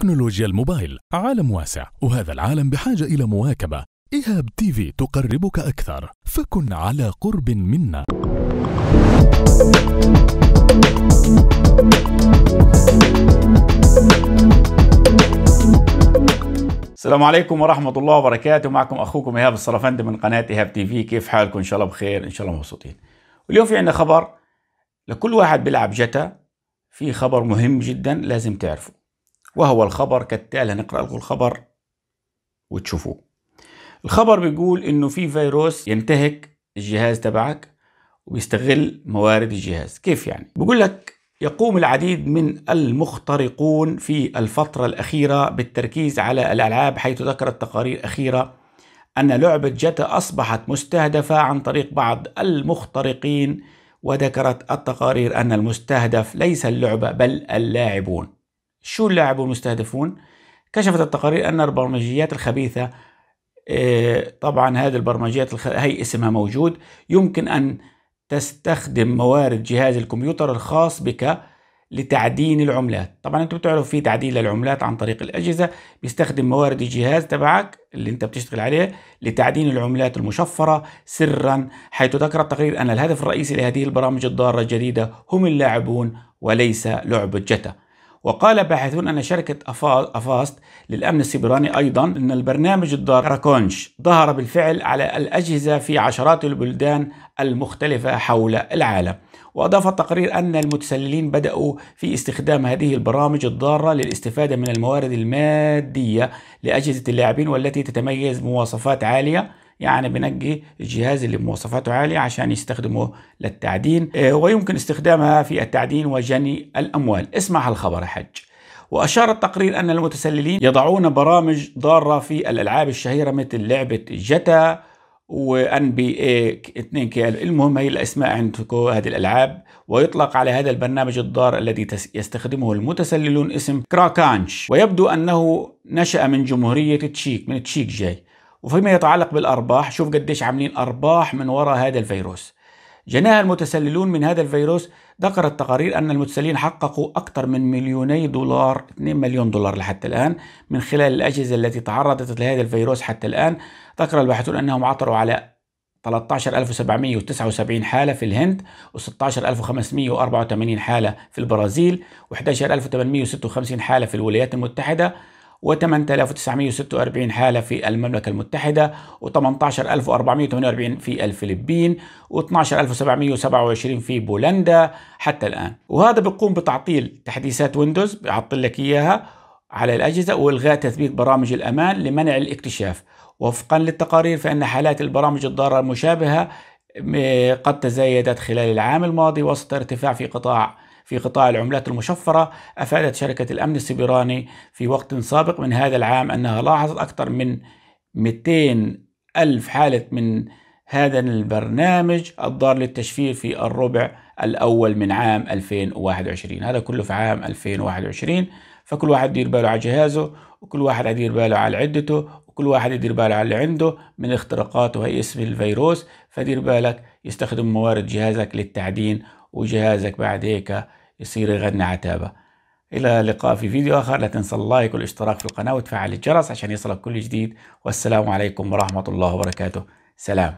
تكنولوجيا الموبايل عالم واسع وهذا العالم بحاجة إلى مواكبة إيهاب تي في تقربك أكثر فكن على قرب منا السلام عليكم ورحمة الله وبركاته معكم أخوكم إيهاب الصرفندي من قناة إيهاب تي في كيف حالكم إن شاء الله بخير إن شاء الله مبسوطين اليوم في عندنا خبر لكل واحد بيلعب جتا في خبر مهم جدا لازم تعرفه وهو الخبر كالتالي هنقرأ لكم الخبر وتشوفوه الخبر بيقول انه في فيروس ينتهك الجهاز تبعك ويستغل موارد الجهاز كيف يعني بيقول لك يقوم العديد من المخترقون في الفترة الأخيرة بالتركيز على الألعاب حيث ذكرت تقارير أخيرة أن لعبة جتا أصبحت مستهدفة عن طريق بعض المخترقين وذكرت التقارير أن المستهدف ليس اللعبة بل اللاعبون شو اللاعب والمستهدفون كشفت التقارير أن البرمجيات الخبيثة آه، طبعا هذه البرمجيات هي اسمها موجود يمكن أن تستخدم موارد جهاز الكمبيوتر الخاص بك لتعدين العملات طبعا انتم بتعرفوا في تعديل للعملات عن طريق الاجهزه بيستخدم موارد الجهاز تبعك اللي انت بتشتغل عليه لتعدين العملات المشفره سرا حيث ذكر التقرير ان الهدف الرئيسي لهذه البرامج الضاره الجديده هم اللاعبون وليس لعبه جتا وقال باحثون أن شركة أفاست للأمن السيبراني أيضا أن البرنامج الضار راكونش ظهر بالفعل على الأجهزة في عشرات البلدان المختلفة حول العالم وأضاف التقرير أن المتسللين بدأوا في استخدام هذه البرامج الضارة للاستفادة من الموارد المادية لأجهزة اللاعبين والتي تتميز بمواصفات عالية يعني بنجي الجهاز اللي مواصفاته عالية عشان يستخدمه للتعدين آه، ويمكن استخدامها في التعدين وجني الأموال اسمع هالخبر يا حج وأشار التقرير أن المتسللين يضعون برامج ضارة في الألعاب الشهيرة مثل لعبة جتا وان بي اي 2 كي المهم هي الاسماء عندكم هذه الالعاب ويطلق على هذا البرنامج الضار الذي يستخدمه المتسللون اسم كراكانش ويبدو انه نشا من جمهوريه تشيك من تشيك جاي وفيما يتعلق بالأرباح شوف قديش عاملين أرباح من وراء هذا الفيروس جناها المتسللون من هذا الفيروس ذكرت تقارير أن المتسللين حققوا أكثر من مليوني دولار 2 مليون دولار لحتى الآن من خلال الأجهزة التي تعرضت لهذا الفيروس حتى الآن ذكر الباحثون أنهم عثروا على 13779 حالة في الهند و16584 حالة في البرازيل و11856 حالة في الولايات المتحدة و8946 حالة في المملكة المتحدة و18448 في الفلبين و12727 في بولندا حتى الآن وهذا بيقوم بتعطيل تحديثات ويندوز بيعطل لك إياها على الأجهزة وإلغاء تثبيت برامج الأمان لمنع الاكتشاف وفقا للتقارير فإن حالات البرامج الضارة المشابهة قد تزايدت خلال العام الماضي وسط ارتفاع في قطاع في قطاع العملات المشفرة أفادت شركة الأمن السبراني في وقت سابق من هذا العام أنها لاحظت أكثر من 200 ألف حالة من هذا البرنامج الضار للتشفير في الربع الأول من عام 2021 هذا كله في عام 2021 فكل واحد يدير باله على جهازه وكل واحد يدير باله على عدته وكل واحد يدير باله على اللي عنده من اختراقات وهي اسم الفيروس فدير بالك يستخدم موارد جهازك للتعدين وجهازك بعد هيك يصير يغني عتابة إلى لقاء في فيديو آخر لا تنسى اللايك والاشتراك في القناة وتفعل الجرس عشان يصلك كل جديد والسلام عليكم ورحمة الله وبركاته سلام